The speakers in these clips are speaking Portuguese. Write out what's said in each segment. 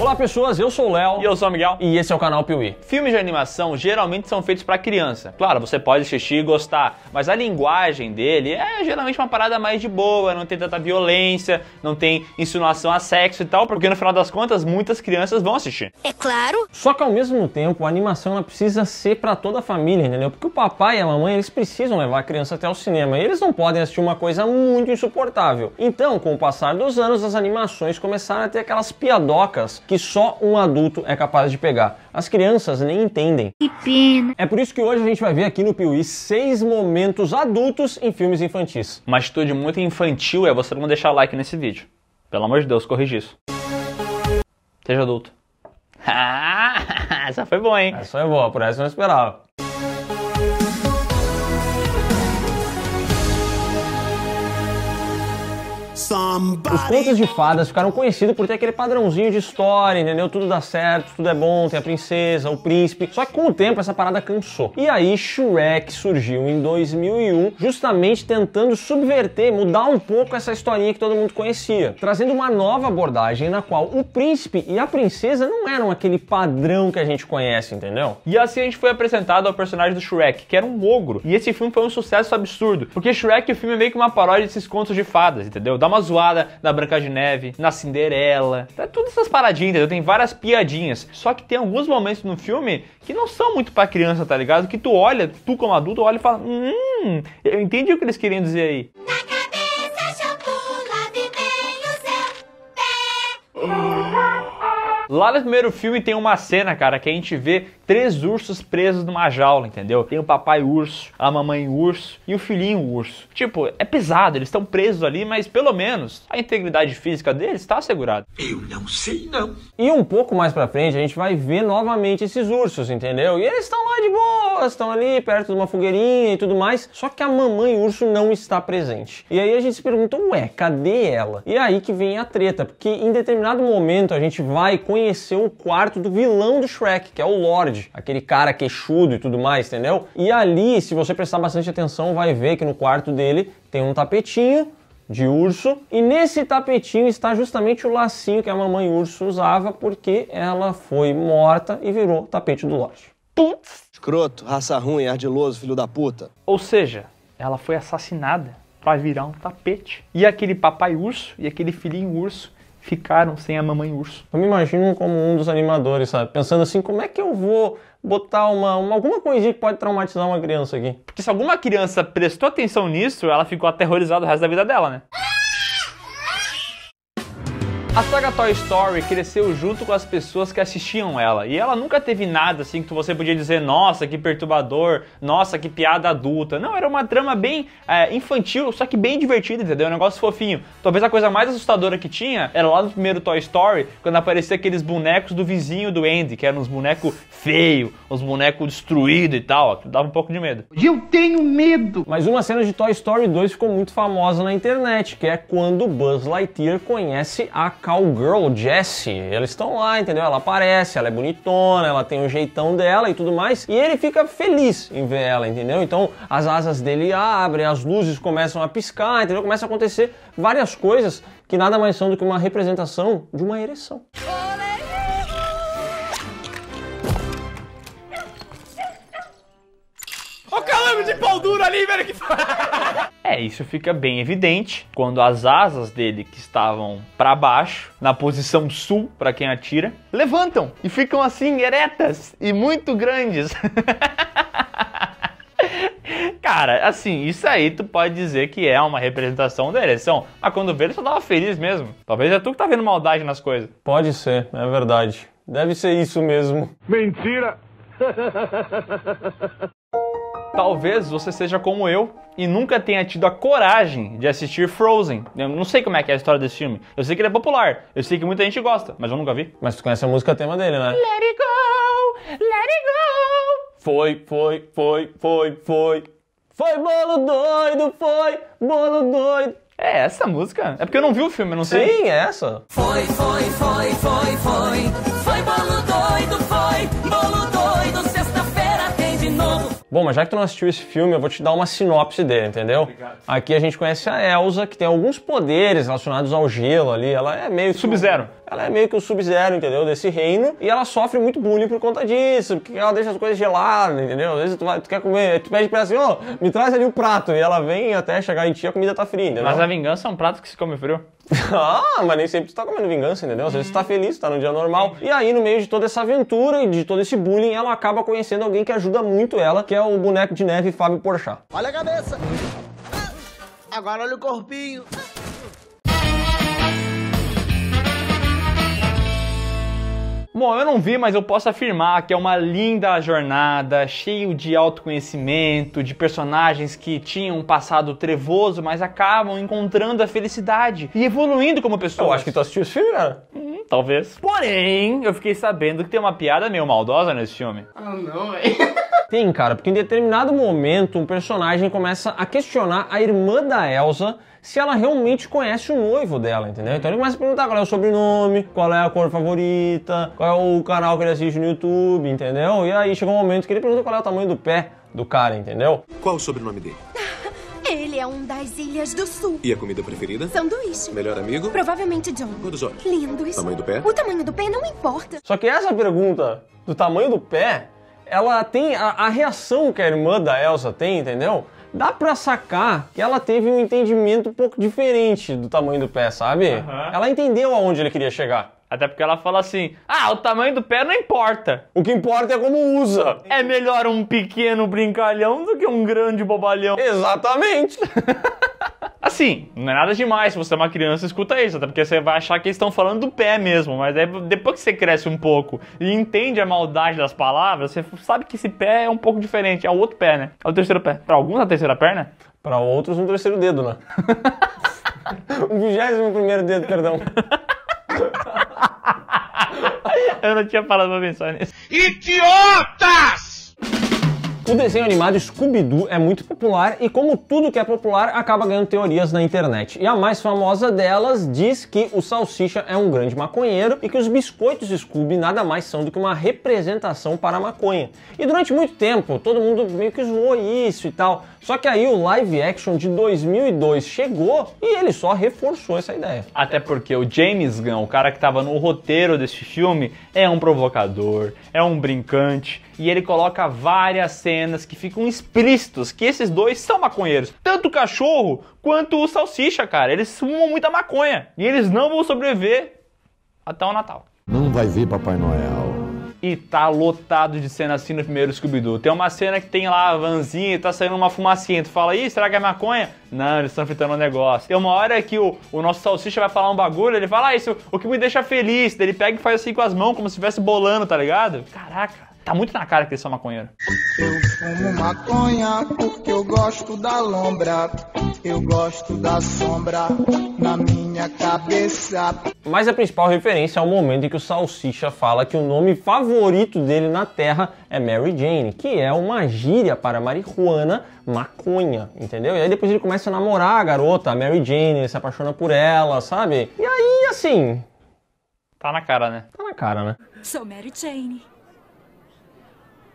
Olá pessoas, eu sou o Léo. E eu sou o Miguel. E esse é o canal Piuí. Filmes de animação geralmente são feitos para criança. Claro, você pode assistir e gostar, mas a linguagem dele é geralmente uma parada mais de boa, não tem tanta violência, não tem insinuação a sexo e tal, porque no final das contas muitas crianças vão assistir. É claro. Só que ao mesmo tempo a animação ela precisa ser para toda a família, entendeu? Porque o papai e a mamãe eles precisam levar a criança até o cinema e eles não podem assistir uma coisa muito insuportável. Então, com o passar dos anos, as animações começaram a ter aquelas piadocas que só um adulto é capaz de pegar. As crianças nem entendem. Que pena. É por isso que hoje a gente vai ver aqui no Piuí seis momentos adultos em filmes infantis. Uma atitude muito infantil é você não deixar like nesse vídeo. Pelo amor de Deus, corrija isso. Seja adulto. Ah, essa foi boa, hein? Essa foi boa, por essa eu não esperava. Só os contos de fadas ficaram conhecidos por ter aquele padrãozinho de história, entendeu? Tudo dá certo, tudo é bom, tem a princesa, o príncipe. Só que com o tempo essa parada cansou. E aí Shrek surgiu em 2001, justamente tentando subverter, mudar um pouco essa historinha que todo mundo conhecia, trazendo uma nova abordagem na qual o príncipe e a princesa não eram aquele padrão que a gente conhece, entendeu? E assim a gente foi apresentado ao personagem do Shrek, que era um ogro. E esse filme foi um sucesso absurdo, porque Shrek, o filme é meio que uma paródia desses contos de fadas, entendeu? Dá uma zoada zoada na Branca de Neve, na Cinderela. Tá todas essas paradinhas, entendeu? Tem várias piadinhas. Só que tem alguns momentos no filme que não são muito pra criança, tá ligado? Que tu olha, tu como adulto, olha e fala: Hum, eu entendi o que eles queriam dizer aí. Lá no primeiro filme tem uma cena, cara, que a gente vê três ursos presos numa jaula, entendeu? Tem o papai urso, a mamãe urso e o filhinho urso. Tipo, é pesado, eles estão presos ali, mas pelo menos a integridade física deles está assegurada. Eu não sei não. E um pouco mais para frente a gente vai ver novamente esses ursos, entendeu? E eles estão lá de boa, estão ali perto de uma fogueirinha e tudo mais, só que a mamãe urso não está presente. E aí a gente se pergunta, ué, cadê ela? E é aí que vem a treta, porque em determinado momento a gente vai conhecer o quarto do vilão do Shrek, que é o Lorde aquele cara queixudo e tudo mais, entendeu? E ali, se você prestar bastante atenção, vai ver que no quarto dele tem um tapetinho de urso e nesse tapetinho está justamente o lacinho que a mamãe urso usava porque ela foi morta e virou tapete do Lorde. Putz! Escroto, raça ruim, ardiloso, filho da puta. Ou seja, ela foi assassinada para virar um tapete. E aquele papai urso e aquele filhinho urso ficaram sem a mamãe urso. Eu me imagino como um dos animadores, sabe? Pensando assim, como é que eu vou botar uma, uma, alguma coisinha que pode traumatizar uma criança aqui? Porque se alguma criança prestou atenção nisso, ela ficou aterrorizada o resto da vida dela, né? A saga Toy Story cresceu junto com as pessoas que assistiam ela, e ela nunca teve nada assim que você podia dizer, nossa, que perturbador, nossa, que piada adulta. Não, era uma trama bem é, infantil, só que bem divertida, entendeu? Um negócio fofinho. Talvez a coisa mais assustadora que tinha era lá no primeiro Toy Story, quando aparecia aqueles bonecos do vizinho do Andy, que eram uns bonecos feios, uns bonecos destruídos e tal, que dava um pouco de medo. Eu tenho medo! Mas uma cena de Toy Story 2 ficou muito famosa na internet, que é quando Buzz Lightyear conhece a Cowgirl Jessie. Eles estão lá, entendeu? Ela aparece, ela é bonitona, ela tem o um jeitão dela e tudo mais. E ele fica feliz em ver ela, entendeu? Então as asas dele abrem, as luzes começam a piscar, entendeu? Começa a acontecer várias coisas que nada mais são do que uma representação de uma ereção. Ô, oh, calame de pau duro ali, velho, que... É, isso fica bem evidente quando as asas dele, que estavam para baixo, na posição sul para quem atira, levantam e ficam assim eretas e muito grandes. Cara, assim, isso aí tu pode dizer que é uma representação da ereção. Mas quando vê, ele só tava feliz mesmo. Talvez é tu que tá vendo maldade nas coisas. Pode ser, é verdade. Deve ser isso mesmo. Mentira! Talvez você seja como eu e nunca tenha tido a coragem de assistir Frozen. Eu não sei como é que é a história desse filme. Eu sei que ele é popular, eu sei que muita gente gosta, mas eu nunca vi. Mas tu conhece a música tema dele, né? Let it go, let it go. Foi, foi, foi, foi, foi. Foi bolo doido, foi bolo doido. É essa música? É porque eu não vi o filme, eu não sei. Sim, é essa. Foi, foi, foi, foi, foi. Foi bolo doido, Bom, mas já que tu não assistiu esse filme, eu vou te dar uma sinopse dele, entendeu? Obrigado. Aqui a gente conhece a Elsa, que tem alguns poderes relacionados ao gelo ali. Ela é meio. Sub-Zero. Ela é meio que o Sub-Zero, entendeu? Desse reino. E ela sofre muito bullying por conta disso, porque ela deixa as coisas geladas, entendeu? Às vezes tu, vai, tu quer comer, tu pede pra ela assim, ó, oh, me traz ali o um prato. E ela vem até chegar em ti, a comida tá fria, entendeu? Mas a vingança é um prato que se come frio. ah, mas nem sempre tu tá comendo vingança, entendeu? Às vezes tu tá uhum. feliz, tá no dia normal. E aí, no meio de toda essa aventura e de todo esse bullying, ela acaba conhecendo alguém que ajuda muito ela, que é o boneco de neve Fábio Porchat. Olha a cabeça! Agora olha o corpinho! Bom, eu não vi, mas eu posso afirmar que é uma linda jornada, cheio de autoconhecimento, de personagens que tinham um passado trevoso, mas acabam encontrando a felicidade e evoluindo como pessoa. Eu acho que tu assistiu esse filme, né? Hum, talvez. Porém, eu fiquei sabendo que tem uma piada meio maldosa nesse filme. Ah, oh, não, velho. Tem, cara, porque em determinado momento um personagem começa a questionar a irmã da Elsa se ela realmente conhece o noivo dela, entendeu? Então ele começa a perguntar qual é o sobrenome, qual é a cor favorita, qual é o canal que ele assiste no YouTube, entendeu? E aí chega um momento que ele pergunta qual é o tamanho do pé do cara, entendeu? Qual o sobrenome dele? Ele é um das Ilhas do Sul. E a comida preferida? Sanduíche. Melhor amigo? Provavelmente John. Cor dos olhos? Lindos. Tamanho do pé? O tamanho do pé não importa. Só que essa pergunta do tamanho do pé ela tem a, a reação que a irmã da Elsa tem, entendeu? dá pra sacar que ela teve um entendimento um pouco diferente do tamanho do pé, sabe? Uhum. Ela entendeu aonde ele queria chegar. Até porque ela fala assim: ah, o tamanho do pé não importa. O que importa é como usa. É melhor um pequeno brincalhão do que um grande bobalhão. Exatamente. Assim, não é nada demais se você é uma criança escuta isso, até porque você vai achar que eles estão falando do pé mesmo, mas é depois que você cresce um pouco e entende a maldade das palavras, você sabe que esse pé é um pouco diferente, é o outro pé, né? É o terceiro pé. Para alguns, é a terceira perna? Para outros, um terceiro dedo, né? um vigésimo primeiro dedo, perdão. Eu não tinha parado pra pensar nisso. Idiotas! O desenho animado Scooby-Doo é muito popular e, como tudo que é popular, acaba ganhando teorias na internet. E a mais famosa delas diz que o Salsicha é um grande maconheiro e que os biscoitos Scooby nada mais são do que uma representação para a maconha. E durante muito tempo, todo mundo meio que zoou isso e tal. Só que aí o live action de 2002 chegou e ele só reforçou essa ideia. Até porque o James Gunn, o cara que estava no roteiro desse filme, é um provocador, é um brincante, e ele coloca várias cenas que ficam explícitos que esses dois são maconheiros. Tanto o cachorro quanto o salsicha, cara. Eles fumam muita maconha e eles não vão sobreviver até o Natal. Não vai ver Papai Noel. E tá lotado de cena assim no primeiro Scooby-Doo. Tem uma cena que tem lá a vanzinha e tá saindo uma fumacinha. Tu fala, ih, será que é maconha? Não, eles estão fritando um negócio. Tem uma hora que o, o nosso salsicha vai falar um bagulho, ele fala, ah, isso o que me deixa feliz. Daí ele pega e faz assim com as mãos, como se estivesse bolando, tá ligado? Caraca. Tá muito na cara que eles são maconheiros. Eu fumo maconha porque eu gosto da lombra. Eu gosto da sombra na minha cabeça. Mas a principal referência é o momento em que o Salsicha fala que o nome favorito dele na Terra é Mary Jane, que é uma gíria para marihuana, maconha, entendeu? E aí depois ele começa a namorar a garota, a Mary Jane, ele se apaixona por ela, sabe? E aí, assim... Tá na cara, né? Tá na cara, né? Sou Mary Jane.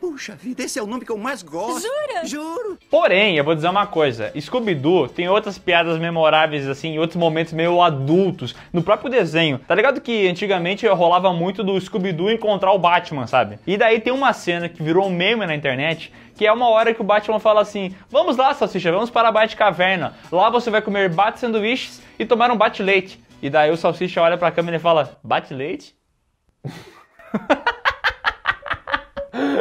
Puxa vida, esse é o nome que eu mais gosto. Jura? Juro. Porém, eu vou dizer uma coisa: Scooby-Doo tem outras piadas memoráveis, assim, em outros momentos meio adultos, no próprio desenho. Tá ligado que antigamente rolava muito do Scooby-Doo encontrar o Batman, sabe? E daí tem uma cena que virou um meme na internet. Que é uma hora que o Batman fala assim: Vamos lá, Salsicha, vamos para a Bate-Caverna. Lá você vai comer bate-sanduíches e tomar um bate-leite. E daí o Salsicha olha pra câmera e fala: Bate-leite?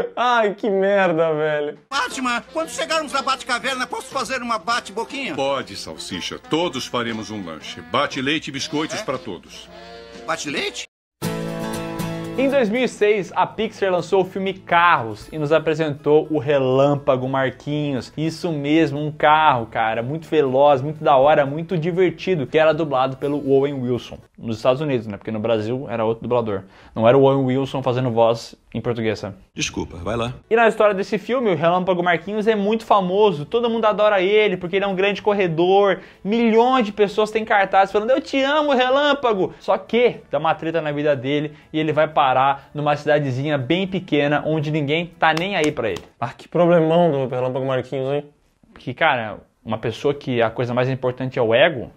Ai, que merda, velho. Batman, quando chegarmos na Bate-Caverna, posso fazer uma bate-boquinha? Pode, Salsicha. Todos faremos um lanche. Bate-leite e biscoitos é? para todos. Bate-leite? Em 2006, a Pixar lançou o filme Carros e nos apresentou o Relâmpago Marquinhos. Isso mesmo, um carro, cara, muito veloz, muito da hora, muito divertido, que era dublado pelo Owen Wilson, nos Estados Unidos, né? Porque no Brasil era outro dublador. Não era o Owen Wilson fazendo voz em português. Desculpa, vai lá. E na história desse filme, o Relâmpago Marquinhos é muito famoso, todo mundo adora ele porque ele é um grande corredor, milhões de pessoas têm cartazes falando eu te amo, Relâmpago. Só que dá uma treta na vida dele e ele vai parar numa cidadezinha bem pequena onde ninguém tá nem aí para ele. Ah, que problemão do Relâmpago Marquinhos, hein? Que cara, uma pessoa que a coisa mais importante é o ego,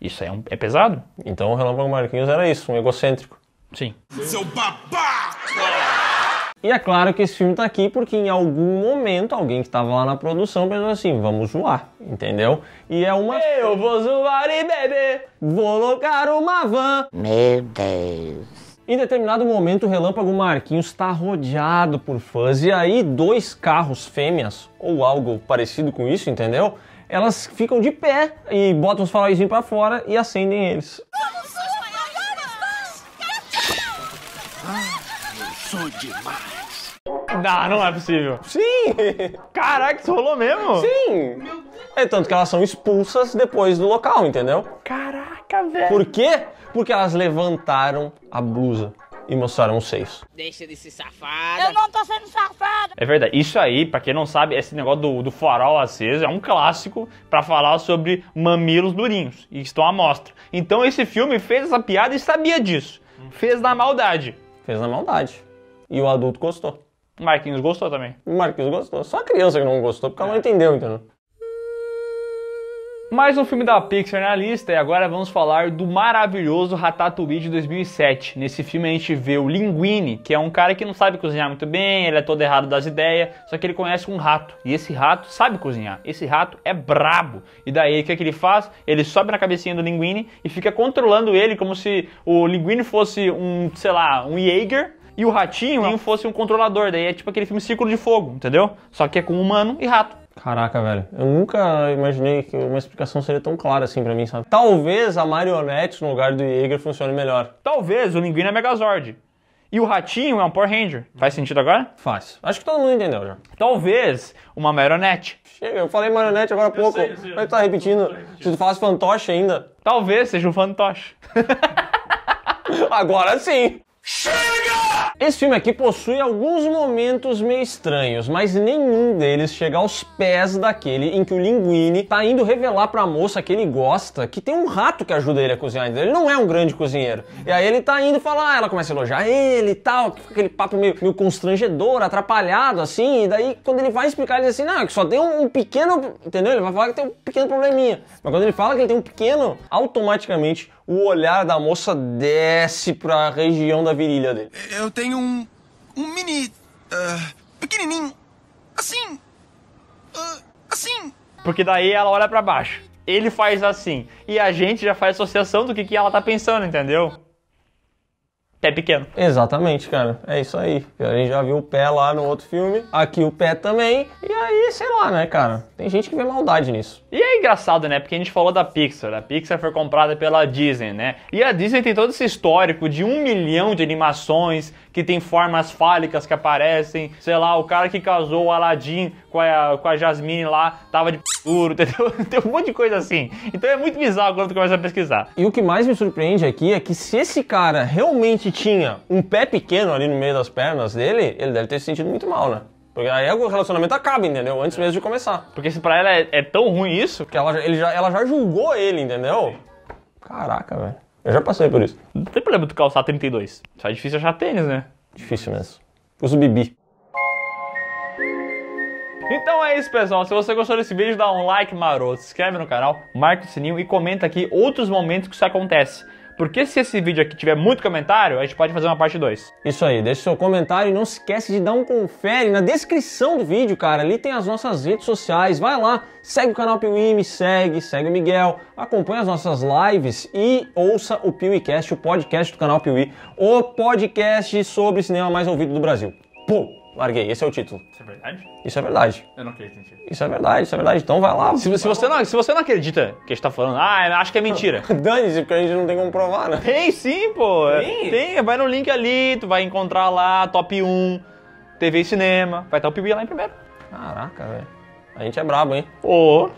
isso é, um, é pesado. Então o Relâmpago Marquinhos era isso, um egocêntrico. Sim. Seu babá! E é claro que esse filme tá aqui porque em algum momento alguém que tava lá na produção pensou assim, vamos zoar, entendeu? E é uma... Eu vou zoar e beber, vou locar uma van. Meu Deus. Em determinado momento, o Relâmpago Marquinhos está rodeado por fãs, e aí dois carros fêmeas, ou algo parecido com isso, entendeu? Elas ficam de pé e botam os faróis para fora e acendem eles. demais. Não, não é possível. Sim! Caraca, isso rolou mesmo? Sim! É tanto que elas são expulsas depois do local, entendeu? Caraca, velho! Por quê? Porque elas levantaram a blusa e mostraram os seis. Deixa de ser safada. Eu não tô sendo safada. É verdade. Isso aí, pra quem não sabe, esse negócio do, do farol aceso é um clássico para falar sobre mamilos durinhos e estão à mostra. Então esse filme fez essa piada e sabia disso. Hum. Fez na maldade. Fez na maldade. E o adulto gostou. Marquinhos gostou também. Marquinhos gostou. Só a criança que não gostou, porque é. ela não entendeu, entendeu? Mais um filme da Pixar na lista e agora vamos falar do maravilhoso Ratatouille de 2007. Nesse filme a gente vê o Linguini, que é um cara que não sabe cozinhar muito bem, ele é todo errado das ideias, só que ele conhece um rato e esse rato sabe cozinhar. Esse rato é brabo. E daí o que, é que ele faz? Ele sobe na cabecinha do Linguini e fica controlando ele como se o Linguini fosse um, sei lá, um Jaeger e o ratinho é fosse um controlador. Daí é tipo aquele filme Círculo de Fogo, entendeu? Só que é com humano e rato. Caraca, velho. Eu nunca imaginei que uma explicação seria tão clara assim pra mim, sabe? Talvez a marionete no lugar do Jaeger funcione melhor. Talvez o linguino é Megazord. E o ratinho é um Power Ranger. Faz sentido agora? Faz. Acho que todo mundo entendeu já. Talvez uma marionete. Chega, eu falei marionete agora há pouco. Sei, sei, tu tá repetindo. repetindo. Se tu faz fantoche ainda. Talvez seja um fantoche. agora sim. Chega! Esse filme aqui possui alguns momentos meio estranhos, mas nenhum deles chega aos pés daquele em que o Linguini tá indo revelar pra moça que ele gosta que tem um rato que ajuda ele a cozinhar. Ele não é um grande cozinheiro. E aí ele tá indo falar, ah, ela começa a elogiar ele e tal, fica aquele papo meio, meio constrangedor, atrapalhado assim. E daí quando ele vai explicar, ele diz assim: não, é que só tem um, um pequeno. Entendeu? Ele vai falar que tem um pequeno probleminha. Mas quando ele fala que ele tem um pequeno, automaticamente o olhar da moça desce para a região da virilha dele. Eu tenho um, um mini. Uh, pequenininho. Assim. Uh, assim. Porque daí ela olha para baixo. Ele faz assim. E a gente já faz associação do que, que ela tá pensando, entendeu? pé pequeno. Exatamente, cara. É isso aí. A gente já viu o pé lá no outro filme, aqui o pé também, e aí, sei lá, né, cara? Tem gente que vê maldade nisso. E é engraçado, né? Porque a gente falou da Pixar. A Pixar foi comprada pela Disney, né? E a Disney tem todo esse histórico de um milhão de animações que tem formas fálicas que aparecem. Sei lá, o cara que casou o Aladdin com a, com a Jasmine lá tava de puro. entendeu? Tem um monte de coisa assim. Então é muito bizarro quando tu começa a pesquisar. E o que mais me surpreende aqui é que se esse cara realmente tinha um pé pequeno ali no meio das pernas dele, ele deve ter se sentido muito mal, né? Porque aí o relacionamento acaba, entendeu? Antes mesmo de começar. Porque se pra ela é, é tão ruim isso. Que ela, ele já, ela já julgou ele, entendeu? Caraca, velho. Eu já passei por isso. Não tem problema tu calçar 32. Só é difícil achar tênis, né? Difícil mesmo. Uso bibi. Então é isso, pessoal. Se você gostou desse vídeo, dá um like maroto, se inscreve no canal, marca o sininho e comenta aqui outros momentos que isso acontece. Porque se esse vídeo aqui tiver muito comentário, a gente pode fazer uma parte 2. Isso aí, deixa seu comentário e não esquece de dar um confere na descrição do vídeo, cara. Ali tem as nossas redes sociais. Vai lá, segue o canal Piuí, me segue, segue o Miguel, acompanha as nossas lives e ouça o PiuíCast, o podcast do canal Piuí, o podcast sobre cinema mais ouvido do Brasil. Pô! Larguei, esse é o título. Isso é verdade? Isso é verdade. Eu não acredito em ti. Isso é verdade, isso é verdade. Então vai lá. Se, se você, não, se você não acredita que a gente tá falando, ah, acho que é mentira. Dane-se, porque a gente não tem como provar, né? Tem sim, pô. É, tem? tem? Vai no link ali, tu vai encontrar lá, top 1, TV e cinema. Vai estar o PB lá em primeiro. Caraca, velho. A gente é brabo, hein? Pô.